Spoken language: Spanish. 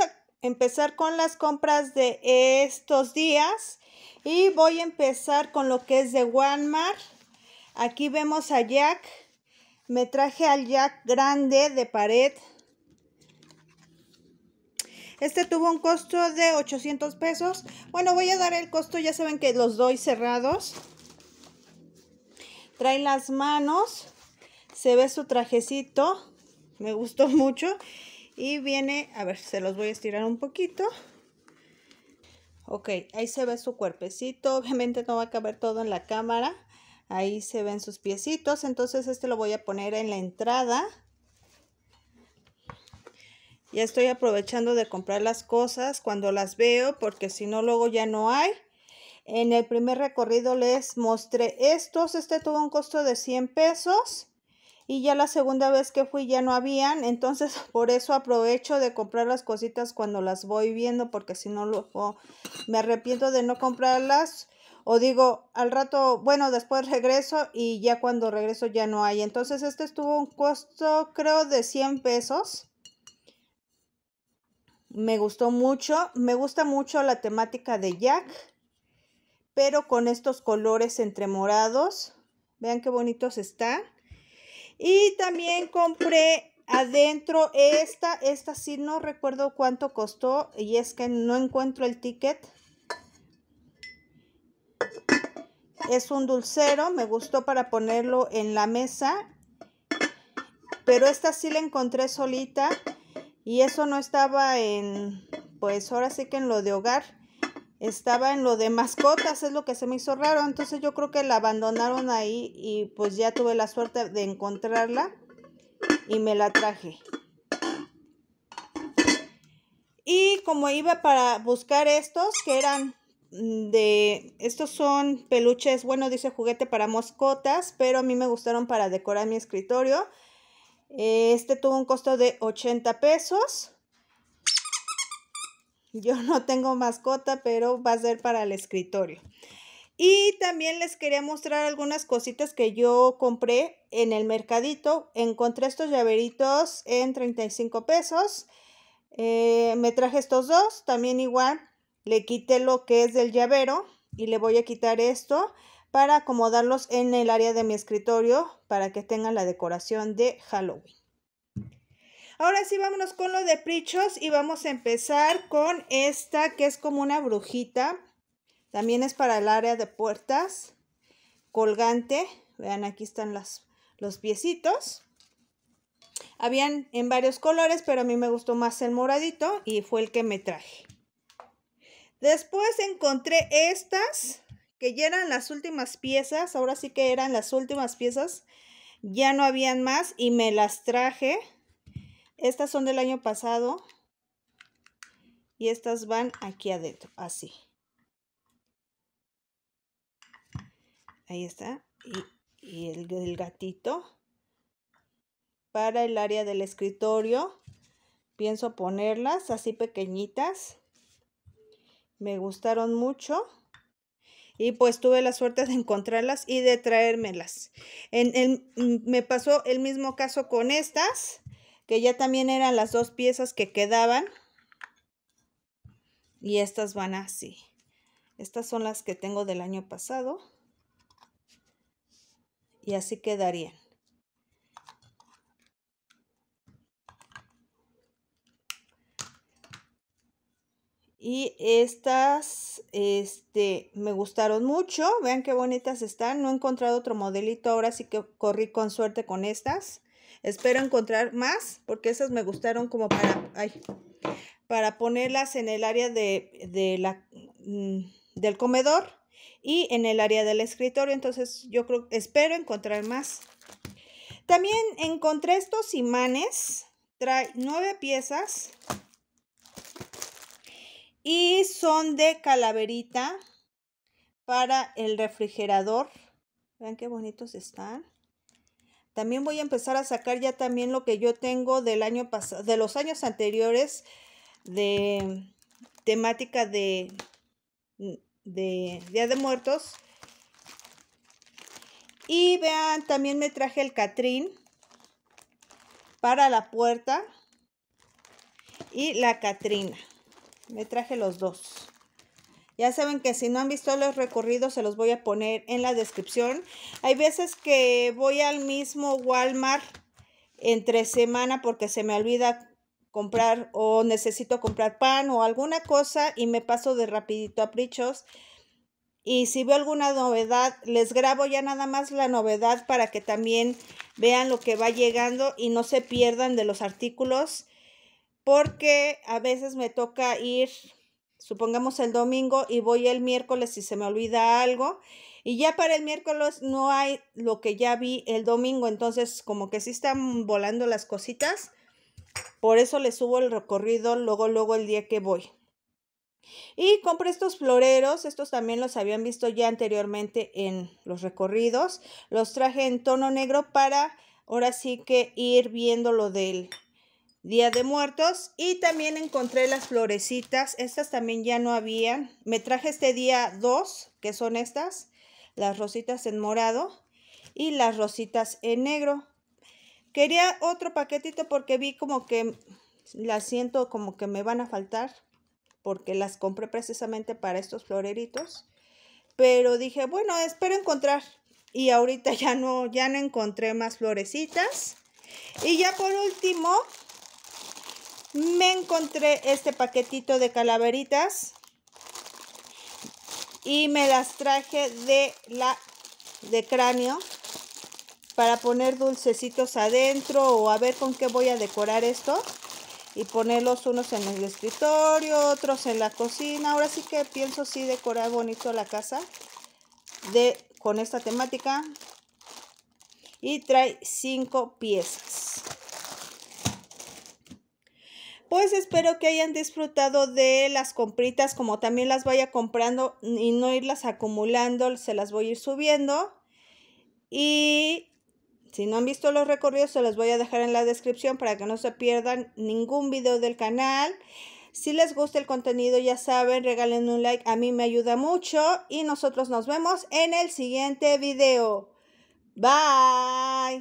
a empezar con las compras de estos días y voy a empezar con lo que es de Walmart. Aquí vemos a Jack. Me traje al Jack grande de pared. Este tuvo un costo de 800 pesos. Bueno, voy a dar el costo, ya saben que los doy cerrados. Trae las manos. Se ve su trajecito. Me gustó mucho. Y viene, a ver, se los voy a estirar un poquito. Ok, ahí se ve su cuerpecito. Obviamente no va a caber todo en la cámara. Ahí se ven sus piecitos. Entonces este lo voy a poner en la entrada. Ya estoy aprovechando de comprar las cosas cuando las veo porque si no luego ya no hay. En el primer recorrido les mostré estos. Este tuvo un costo de 100 pesos y ya la segunda vez que fui ya no habían, entonces por eso aprovecho de comprar las cositas cuando las voy viendo, porque si no luego me arrepiento de no comprarlas o digo al rato, bueno, después regreso y ya cuando regreso ya no hay. Entonces este estuvo un costo creo de 100 pesos. Me gustó mucho, me gusta mucho la temática de Jack, pero con estos colores entre morados. Vean qué bonitos están. Y también compré adentro esta, esta sí no recuerdo cuánto costó y es que no encuentro el ticket. Es un dulcero, me gustó para ponerlo en la mesa. Pero esta sí la encontré solita y eso no estaba en, pues ahora sí que en lo de hogar estaba en lo de mascotas, es lo que se me hizo raro. Entonces yo creo que la abandonaron ahí y pues ya tuve la suerte de encontrarla y me la traje. Y como iba para buscar estos, que eran de, estos son peluches, bueno, dice juguete para mascotas, pero a mí me gustaron para decorar mi escritorio. Este tuvo un costo de 80 pesos. Yo no tengo mascota, pero va a ser para el escritorio. Y también les quería mostrar algunas cositas que yo compré en el mercadito. Encontré estos llaveritos en 35 pesos. Eh, me traje estos dos, también igual. Le quité lo que es del llavero y le voy a quitar esto para acomodarlos en el área de mi escritorio para que tengan la decoración de Halloween. Ahora sí, vámonos con los de Prichos y vamos a empezar con esta que es como una brujita. También es para el área de puertas. Colgante. Vean, aquí están los piecitos. Habían en varios colores, pero a mí me gustó más el moradito y fue el que me traje. Después encontré estas, que ya eran las últimas piezas. Ahora sí que eran las últimas piezas. Ya no habían más y me las traje. Estas son del año pasado. Y estas van aquí adentro, así. Ahí está. Y, el, gatito. Para el área del escritorio. Pienso ponerlas así pequeñitas. Me gustaron mucho. Y pues tuve la suerte de encontrarlas y de traérmelas. En me pasó el mismo caso con estas que ya también eran las dos piezas que quedaban. Y estas van así. Estas son las que tengo del año pasado. Y así quedarían. Y estas, este, me gustaron mucho. Vean qué bonitas están. No he encontrado otro modelito ahora, así que corrí con suerte con estas. Espero encontrar más porque esas me gustaron como para, para ponerlas en el área de, la, mm, del comedor y en el área del escritorio. Entonces yo creo, espero encontrar más. También encontré estos imanes. Trae nueve piezas. Y son de calaverita para el refrigerador. Vean qué bonitos están. También voy a empezar a sacar ya también lo que yo tengo del año pasado, de los años anteriores de temática de, de Día de Muertos. Y vean, también me traje el Catrín para la puerta y la Catrina. Me traje los dos. Ya saben que si no han visto los recorridos se los voy a poner en la descripción. Hay veces que voy al mismo Walmart entre semana porque se me olvida comprar o necesito comprar pan o alguna cosa y me paso de rapidito a Prichos. Y si veo alguna novedad, les grabo ya nada más la novedad para que también vean lo que va llegando y no se pierdan de los artículos. Porque a veces me toca ir supongamos el domingo y voy el miércoles y se me olvida algo y ya para el miércoles no hay lo que ya vi el domingo, entonces como que sí están volando las cositas, por eso le subo el recorrido luego, luego el día que voy. Y compré estos floreros, estos también los habían visto ya anteriormente en los recorridos, los traje en tono negro para ahora sí que ir viendo lo del Día de Muertos. Y también encontré las florecitas. Estas también ya no habían. Me traje este día dos, que son estas. Las rositas en morado y las rositas en negro. Quería otro paquetito porque vi como que las siento como que me van a faltar. Porque las compré precisamente para estos floreritos. Pero dije, bueno, espero encontrar. Y ahorita ya no, ya no encontré más florecitas. Y ya por último, me encontré este paquetito de calaveritas y me las traje de la de cráneo para poner dulcecitos adentro o a ver con qué voy a decorar esto y ponerlos unos en el escritorio, otros en la cocina. Ahora sí que pienso sí decorar bonito la casa de, con esta temática. Y trae cinco piezas. Pues espero que hayan disfrutado de las compritas, como también las vaya comprando y no irlas acumulando, se las voy a ir subiendo. Y si no han visto los recorridos, se los voy a dejar en la descripción para que no se pierdan ningún video del canal. Si les gusta el contenido, ya saben, regalen un like, a mí me ayuda mucho. Y nosotros nos vemos en el siguiente video. Bye.